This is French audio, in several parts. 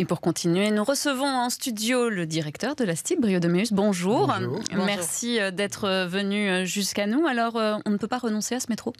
Et pour continuer, nous recevons en studio le directeur de la STIB, Briodomeus. Bonjour. Merci euh, d'être euh, venu euh, jusqu'à nous. Alors, on ne peut pas renoncer à ce métro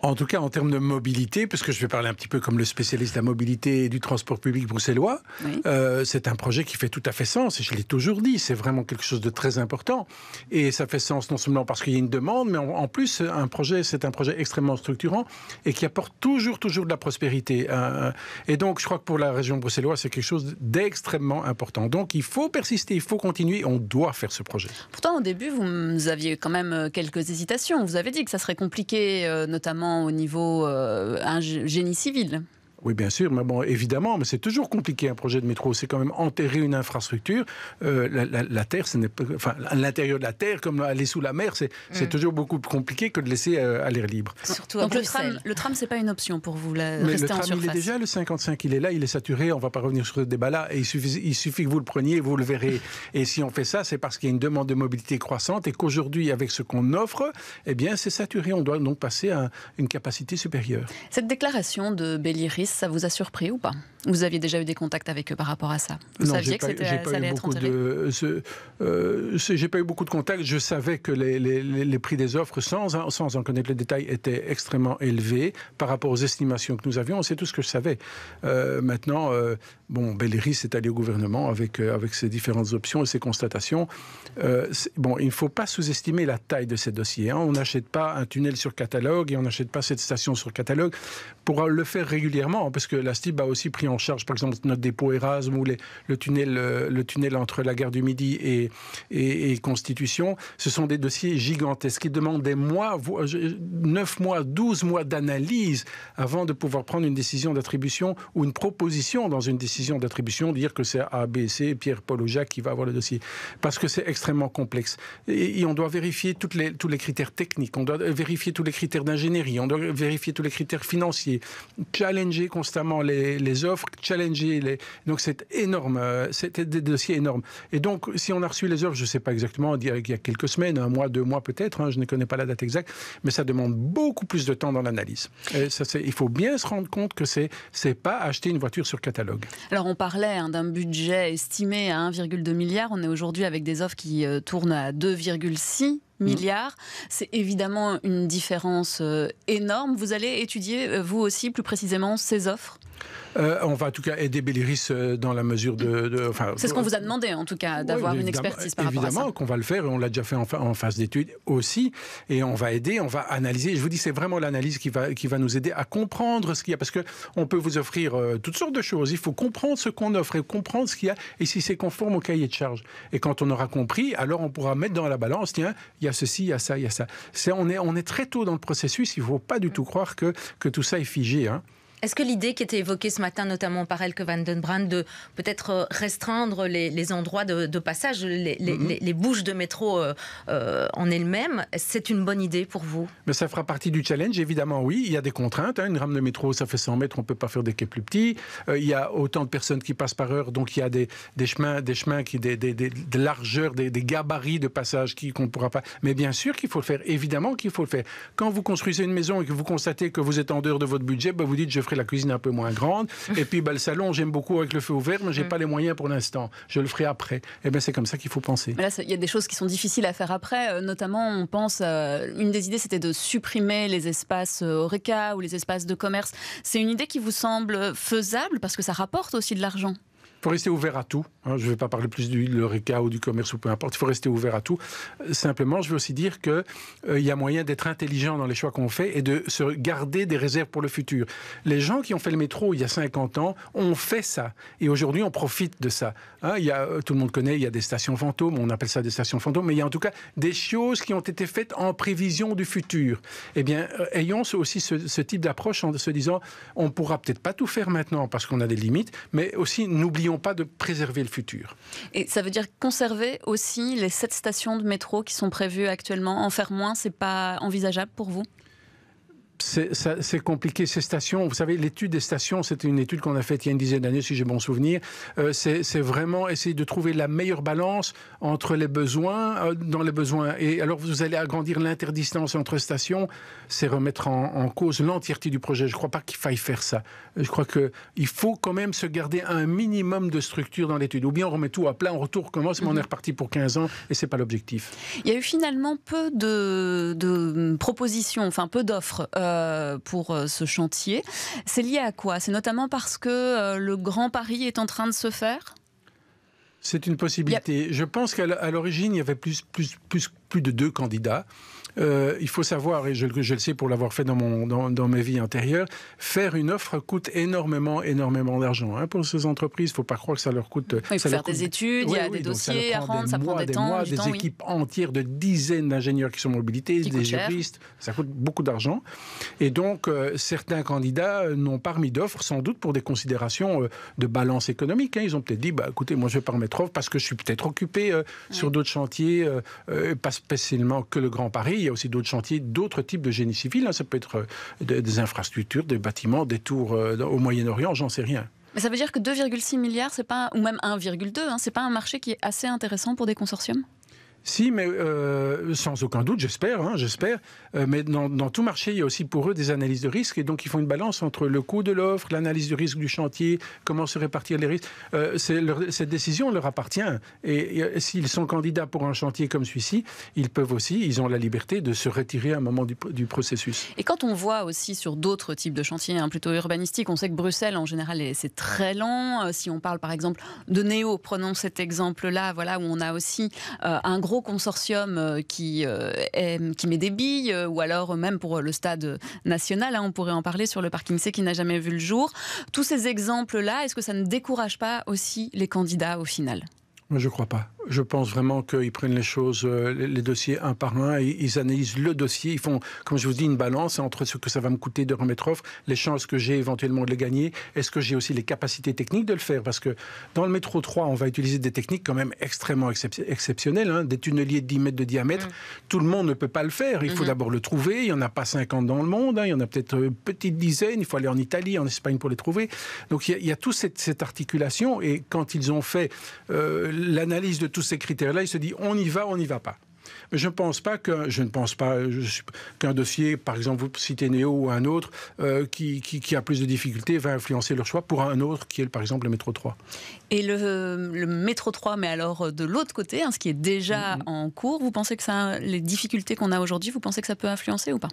en tout cas, en termes de mobilité, parce que je vais parler un petit peu comme le spécialiste de la mobilité et du transport public bruxellois, euh, c'est un projet qui fait tout à fait sens, et je l'ai toujours dit, c'est vraiment quelque chose de très important. Et ça fait sens non seulement parce qu'il y a une demande, mais en plus, un projet, c'est un projet extrêmement structurant et qui apporte toujours, toujours de la prospérité. Euh, et donc, je crois que pour la région bruxelloise, c'est quelque chose d'extrêmement important. Donc, il faut persister, il faut continuer, on doit faire ce projet. Pourtant, au début, vous aviez quand même euh, quelques hésitations. Vous avez dit que ça serait compliqué, notamment au niveau euh, un génie civil. Oui, bien sûr, mais bon, évidemment, mais c'est toujours compliqué un projet de métro. C'est quand même enterrer une infrastructure. Euh, la, terre, ce n'est enfin, l'intérieur de la terre, comme aller sous la mer, c'est, mm. toujours beaucoup plus compliqué que de laisser euh, à l'air libre. Surtout le tram, le tram, c'est pas une option pour vous Mais le tram, il est déjà le 55, il est là, il est saturé. On va pas revenir sur ce débat-là. Et il suffit, il suffit que vous le preniez, vous le verrez. et si on fait ça, c'est parce qu'il y a une demande de mobilité croissante et qu'aujourd'hui, avec ce qu'on offre, eh bien, c'est saturé. On doit donc passer à une capacité supérieure. Cette déclaration de Belliris ça vous a surpris ou pas vous aviez déjà eu des contacts avec eux par rapport à ça Vous non, saviez que ça allait être euh, J'ai pas eu beaucoup de contacts. Je savais que les, prix des offres, sans, en connaître les détails, étaient extrêmement élevés par rapport aux estimations que nous avions. C'est tout ce que je savais. Euh, maintenant, euh, bon, Belleris est allé au gouvernement avec, avec ses différentes options et ses constatations. bon, il ne faut pas sous-estimer la taille de ces dossiers. Hein. On n'achète pas un tunnel sur catalogue et on n'achète pas cette station sur catalogue pour le faire régulièrement, parce que la a aussi pris en charge, par exemple, notre dépôt Erasme ou le, tunnel, euh, le, tunnel entre la gare du Midi et, et, Constitution, ce sont des dossiers gigantesques qui demandent des mois, 9 euh, mois, 12 mois d'analyse avant de pouvoir prendre une décision d'attribution ou une proposition dans une décision d'attribution, dire que c'est ABC, Pierre, Paul ou Jacques qui va avoir le dossier. Parce que c'est extrêmement complexe. Et, on doit vérifier toutes les, tous les critères techniques, on doit vérifier tous les critères d'ingénierie, on doit vérifier tous les critères financiers, challenger constamment les, les offres donc c'est énorme, euh, c'était des dossiers énormes. Et donc, si on a reçu les offres, je ne sais pas exactement, il y a quelques semaines, un mois, deux mois peut-être, hein, je ne connais pas la date exacte, mais ça demande beaucoup plus de temps dans l'analyse. Il faut bien se rendre compte que ce c'est pas acheter une voiture sur catalogue. Alors on parlait hein, d'un budget estimé à 1,2 milliard, on est aujourd'hui avec des offres qui euh, tournent à 2,6 Mm. milliards. C'est évidemment une différence euh, énorme. Vous allez étudier, euh, vous aussi, plus précisément, ces offres euh, on va en tout cas aider Beliris dans la mesure de. c'est ce qu'on vous a demandé en tout cas d'avoir une expertise par rapport à ça. Évidemment qu'on va le faire on l'a déjà fait en, en phase d'étude aussi et on va aider, on va analyser. Je vous dis c'est vraiment l'analyse qui va qui va nous aider à comprendre ce qu'il y a parce que on peut vous offrir toutes sortes de choses. Il faut comprendre ce qu'on offre et comprendre ce qu'il y a et si c'est conforme au cahier de charge. Et quand on aura compris, alors on pourra mettre dans la balance tiens il y y a ceci, il y a ça, il y a ça. on, est, très tôt dans le processus, il ne faut pas du mm. tout croire que, tout ça est figé. Hein. Est-ce que l'idée qui était évoquée ce matin, notamment par Elke van den Brand, de peut-être euh, restreindre les, endroits de, passage, mhm. les, bouches de métro euh, euh, en elles-mêmes, c'est une bonne idée pour vous Mais ça fera partie du challenge, évidemment, oui. Il y a des contraintes. Hein. Une rame de métro, ça fait 100 mètres, on ne peut pas faire des quais plus petits. il y a autant de personnes qui passent par heure, donc il y a des, chemins, des chemins qui, des, largeurs, des, gabarits de passage qu'on ne pourra pas. Mais bien sûr qu'il faut le faire, évidemment qu'il faut le faire. Quand vous construisez une maison et que vous constatez que vous êtes en dehors de votre budget, ben, vous dites je la cuisine un peu moins grande. Et puis, bah, le salon, j'aime beaucoup avec le feu ouvert, mais j'ai mm. pas les moyens pour l'instant. Je le ferai après. Et eh ben c'est comme ça qu'il faut penser. il y a des choses qui sont difficiles à faire après. Euh, notamment, on pense, euh, une des idées, c'était de supprimer les espaces euh, Horeca ou les espaces de commerce. C'est une idée qui vous semble faisable parce que ça rapporte aussi de l'argent. Il faut rester ouvert à tout. Hein. je ne vais pas parler plus du l'Eureka ou du commerce ou peu importe. Il faut rester ouvert à tout. Euh, simplement, je veux aussi dire qu'il euh, il y a moyen d'être intelligent dans les choix qu'on fait et de se garder des réserves pour le futur. Les gens qui ont fait le métro il y a 50 ans ont fait ça. Et aujourd'hui, on profite de ça. Hein. il y a, euh, tout le monde connaît, il y a des stations fantômes. On appelle ça des stations fantômes. Mais il y a en tout cas des choses qui ont été faites en prévision du futur. Eh bien, ayons aussi ce, type d'approche en se disant on pourra peut-être pas tout faire maintenant parce qu'on a des limites, mais aussi n'oublions pas de préserver le futur. Et ça veut dire conserver aussi les sept stations de métro qui sont prévues actuellement. En faire moins, c'est pas envisageable pour vous c'est compliqué. Ces stations, vous savez, l'étude des stations, c'était une étude qu'on a faite il y a une dizaine d'années, si j'ai bon souvenir. Euh, c'est vraiment essayer de trouver la meilleure balance entre les besoins, euh, dans les besoins. Et alors, vous allez agrandir l'interdistance entre stations, c'est remettre en, cause l'entièreté du projet. Je ne crois pas qu'il faille faire ça. Euh, je crois qu'il faut quand même se garder un minimum de structure dans l'étude. Ou bien on remet tout à plat, on retourne, commence, mais on mhm. est reparti pour 15 ans et c'est pas l'objectif. Il y a eu finalement peu de, propositions, enfin peu d'offres. Euh, pour euh, ce chantier. C'est lié à quoi C'est notamment parce que euh, le Grand Paris est en train de se faire C'est une possibilité. Je pense qu'à l'origine, il y avait plus de deux candidats. Euh, il faut savoir, et je, le sais pour l'avoir fait dans, mon, dans, mes vies antérieures, faire une offre coûte énormément, énormément d'argent hein, pour ces entreprises. Il ne faut pas croire que ça leur coûte. il faut faire des études, il y a des dossiers à rendre, ça prend des, temps. Mois, des équipes entières de dizaines d'ingénieurs qui sont mobilités, des juristes. Ça coûte beaucoup d'argent. Et donc, euh, certains candidats n'ont pas remis d'offres, sans doute pour des considérations euh, de balance économique. Hein. Ils ont peut-être dit bah, écoutez, moi, je ne vais pas remettre offre parce que je suis peut-être occupé sur d'autres chantiers, pas spécialement que le Grand Paris il y a aussi d'autres chantiers, d'autres types de génie civil. Hein. Ça peut être euh, des infrastructures, des bâtiments, des tours euh, au Moyen-Orient, j'en sais rien. Mais ça veut dire que 2,6 milliards, c'est pas, ou même 1,2, ce hein, c'est pas un marché qui est assez intéressant pour des consortiums si, mais euh, sans aucun doute, j'espère, hein, j'espère. Euh, mais dans, tout marché, il y a aussi pour eux des analyses de risque. Et donc, ils font une balance entre le coût de l'offre, l'analyse du risque du chantier, comment se répartir les risques. Euh, cette décision leur appartient. Et, s'ils sont candidats pour un chantier comme celui-ci, ils peuvent aussi, ils ont la liberté de se retirer à un moment du, processus. Et quand on voit aussi sur d'autres types de chantiers, hein, plutôt urbanistiques, on sait que Bruxelles, en général, c'est très lent. si on parle, par exemple, de Néo, prenons cet exemple-là, voilà, où on a aussi un gros consortium euh, euh, qui, met des billes, euh, ou alors même pour le stade national, hein, on pourrait en parler sur le parking C qui n'a jamais vu le jour. Tous ces exemples-là, est-ce que ça ne décourage pas aussi les candidats au final je ne crois pas. Je pense vraiment qu'ils prennent les choses, euh, les dossiers un par un, et ils analysent le dossier, ils font, comme je vous dis, une balance entre ce que ça va me coûter de remettre offre, les chances que j'ai éventuellement de le gagner, est-ce que j'ai aussi les capacités techniques de le faire Parce que dans le métro 3, on va utiliser des techniques quand même extrêmement exceptionnelles, hein. des tunneliers de 10 mètres de diamètre. Mmh. Tout le monde ne peut pas le faire. Il faut mmh. d'abord le trouver. Il n'y en a pas 50 dans le monde. Hein. Il y en a peut-être une euh, petite dizaine. Il faut aller en Italie, en Espagne pour les trouver. Donc il y a, toute cette, articulation. Et quand ils ont fait... Euh, l'analyse de tous ces critères-là, il se dit on y va, on n'y va pas. je ne pense pas que je ne pense pas qu'un dossier, par exemple, vous citez Néo ou un autre euh, qui, a plus de difficultés va influencer leur choix pour un autre qui est, par exemple, le métro 3. Et le, métro 3, mais alors euh, de l'autre côté, hein, ce qui est déjà mm, mm. en cours, vous pensez que ça, les difficultés qu'on a aujourd'hui, vous pensez que ça peut influencer ou pas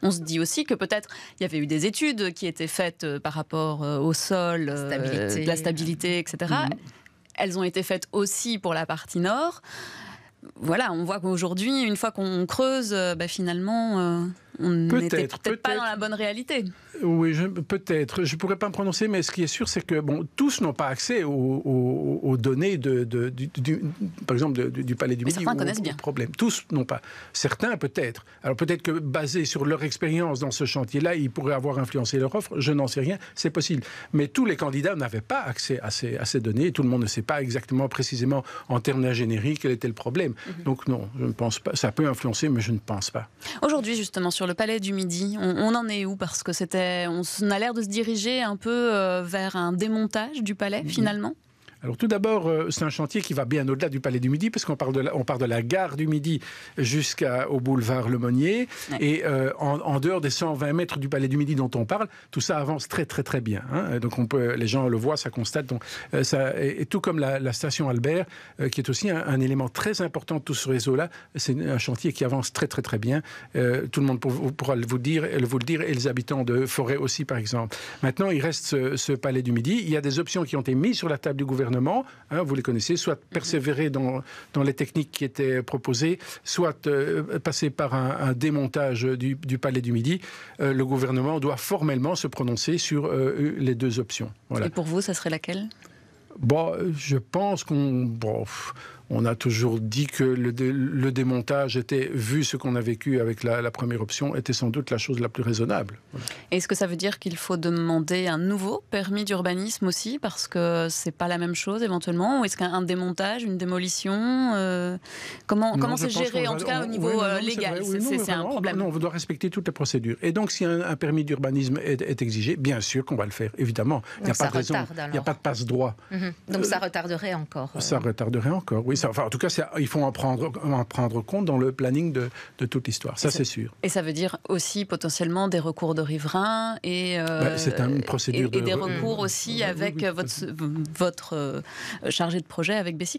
on se dit aussi que peut-être il y avait eu des études qui étaient faites euh, par rapport au sol, de la stabilité, etc elles ont été faites aussi pour la partie nord. Voilà, on voit qu'aujourd'hui, une fois qu'on creuse, euh, bah, finalement... Euh, on peut-être peut pas dans la bonne réalité. Oui, peut-être. Je ne pourrais pas me prononcer, mais ce qui est sûr, c'est que bon, tous n'ont pas accès aux, données, de, du, par exemple, du, Palais du mais Midi. Certains connaissent bien. Problème. Tous n'ont pas. Certains, peut-être. Alors peut-être que basé sur leur expérience dans ce chantier-là, ils pourraient avoir influencé leur offre. Je n'en sais rien. C'est possible. Mais tous les candidats n'avaient pas accès à ces, à ces données. Tout le monde ne sait pas exactement, précisément, en termes d'ingénierie, quel était le problème. Mhm. Donc non, je ne pense pas. Ça peut influencer, mais je ne pense pas. Aujourd'hui, justement, sur le Palais du Midi. On, en est où Parce que c'était, on, a l'air de se diriger un peu euh, vers un démontage du palais mmh. finalement. Alors tout d'abord, euh, c'est un chantier qui va bien au-delà du Palais du Midi, parce qu'on parle part de la gare du Midi jusqu'au boulevard Le et euh, en, dehors des 120 mètres du Palais du Midi dont on parle, tout ça avance très très très bien. Hein. Donc on peut, les gens le voient, ça constate. Euh, et, tout comme la, station Albert, qui est aussi un, élément très important de tout ce réseau-là, c'est un chantier qui avance très très très bien. tout le monde pourra vous, vous le dire, et les habitants de Forêt aussi par exemple. Maintenant, il reste ce Palais du Midi. Il y a des options qui ont été mises sur la table du gouvernement gouvernement. Hein, vous les connaissez, soit mhm. persévérer dans, dans les techniques qui étaient proposées, soit euh, passer par un, démontage du, du, Palais du Midi. Euh, le gouvernement doit formellement se prononcer sur euh, les deux options. Voilà. Et pour vous, ça serait laquelle Bon, je pense qu'on... On a toujours dit que le, démontage était, vu ce qu'on a vécu avec la, première option, était sans doute la chose la plus raisonnable. Est-ce que ça veut dire qu'il faut demander un nouveau permis d'urbanisme aussi, parce que c'est pas la même chose éventuellement Ou est-ce qu'un démontage, une démolition, euh, comment, comment c'est géré en tout cas au niveau légal C'est un problème. Non, on doit respecter toutes les procédures. Et donc, si un, permis d'urbanisme est, exigé, bien sûr qu'on va le faire, évidemment. Il n'y a, a pas de passe-droit. Mhm. Donc, ça retarderait encore. Ça euh. retarderait encore, oui enfin, en tout cas, il faut en prendre, en prendre compte dans le planning de, toute l'histoire. Ça, c'est sûr. Et ça veut dire aussi potentiellement des recours de riverains et, et, des recours aussi avec votre, votre euh, chargé de projet avec B6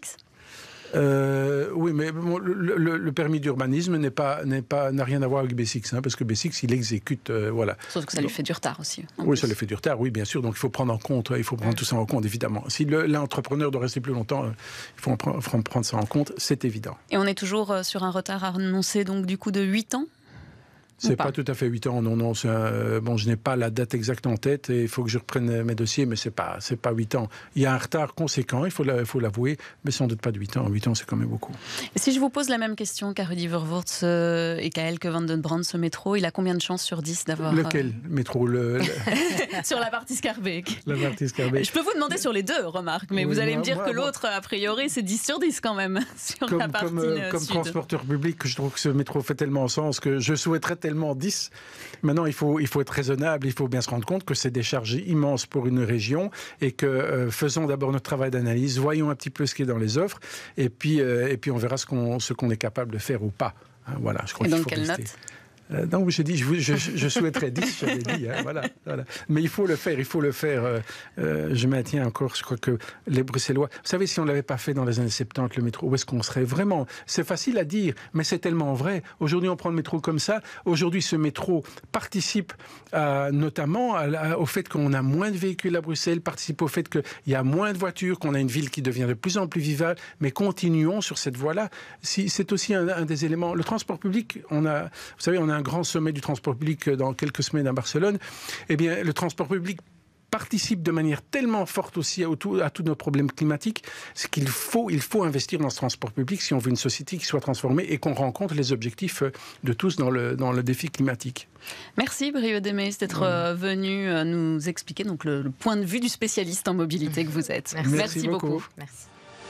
euh, oui, mais le, permis d'urbanisme n'est pas, n'est pas, n'a rien à voir avec B6, hein, parce que B6, il exécute, euh, voilà. Sauf que ça lui fait du retard aussi. Hein, oui, ça lui fait du retard, oui, bien sûr. Donc il faut prendre en compte, il faut prendre tout ça en compte, évidemment. Si l'entrepreneur doit rester plus longtemps, euh, il faut, prendre, ça en compte, c'est évident. Et on est toujours sur un retard annoncé, donc du coup, de 8 ans c'est pas, pas tout à fait 8 ans, non, non. Euh, bon, je n'ai pas la date exacte en tête et il faut que je reprenne mes dossiers, mais c'est pas, c'est pas 8 ans. Il y a un retard conséquent, il faut, il faut l'avouer, mais sans doute pas de 8 ans. 8 ans, c'est quand même beaucoup. Et si je vous pose la même question qu'à Rudy euh, et qu'à Elke van den Brand, ce métro, il a combien de chances sur 10 d'avoir. Lequel euh, métro le... Sur la partie Scarbeck. La partie Je peux vous demander sur les deux, remarque, mais vous allez me dire que l'autre, a priori, c'est 10 sur 10 quand même, sur comme, la partie comme transporteur public, je trouve que ce métro fait tellement sens que je souhaiterais tellement 10. Maintenant, il faut, il faut être raisonnable, il faut bien se rendre compte que c'est des charges immenses pour une région et que euh, faisons d'abord notre travail d'analyse, voyons un petit peu ce qui est dans les offres et puis, euh, et puis on verra ce qu'on qu'on est capable de faire ou pas. Hein, voilà, je crois et faut quelle note euh, donc je, je, je, souhaiterais 10, dit, hein, voilà, Mais il faut le faire, il faut le faire. Euh, euh, je maintiens encore, je crois que les Bruxellois, vous savez, si on ne l'avait pas fait dans les années 70, le métro, où est-ce qu'on serait vraiment C'est facile à dire, mais c'est tellement vrai. Aujourd'hui, on prend le métro comme ça. Aujourd'hui, ce métro participe notamment au fait qu'on a moins de véhicules à Bruxelles, participe au fait qu'il y a moins de voitures, qu'on a une ville qui devient de plus en plus vivable, mais continuons sur cette voie-là. Si, c'est aussi un, un des éléments. Le transport public, on a, vous savez, on a un grand sommet du transport public euh, dans quelques semaines à Barcelone, eh bien, le transport public participe de manière tellement forte aussi à, à tous nos problèmes climatiques, c'est qu'il faut, il faut investir dans ce transport public si on veut une société qui soit transformée et qu'on rencontre les objectifs euh, de tous dans le, dans le défi climatique. Merci Brio Demes d'être euh, venu nous expliquer donc le, point de vue du spécialiste en mobilité que vous êtes. Merci, beaucoup. beaucoup. Merci.